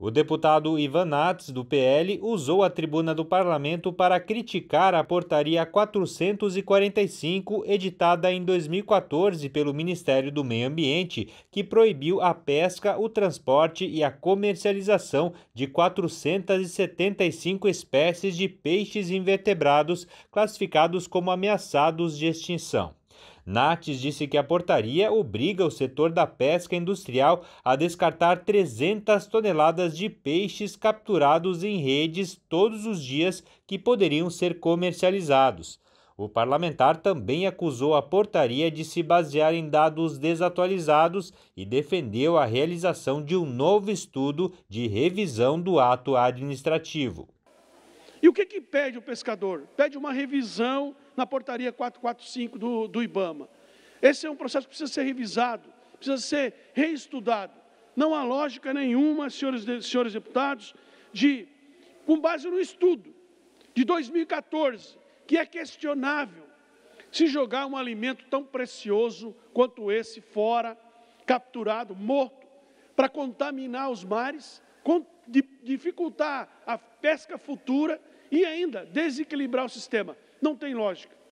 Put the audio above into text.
O deputado Ivan Nats, do PL, usou a tribuna do parlamento para criticar a portaria 445, editada em 2014 pelo Ministério do Meio Ambiente, que proibiu a pesca, o transporte e a comercialização de 475 espécies de peixes invertebrados classificados como ameaçados de extinção. Nates disse que a portaria obriga o setor da pesca industrial a descartar 300 toneladas de peixes capturados em redes todos os dias que poderiam ser comercializados. O parlamentar também acusou a portaria de se basear em dados desatualizados e defendeu a realização de um novo estudo de revisão do ato administrativo. E o que, que pede o pescador? Pede uma revisão na portaria 445 do, do IBAMA. Esse é um processo que precisa ser revisado, precisa ser reestudado. Não há lógica nenhuma, senhores, senhores deputados, de, com base no estudo de 2014, que é questionável, se jogar um alimento tão precioso quanto esse fora, capturado, morto, para contaminar os mares, dificultar a pesca futura e ainda desequilibrar o sistema. Não tem lógica.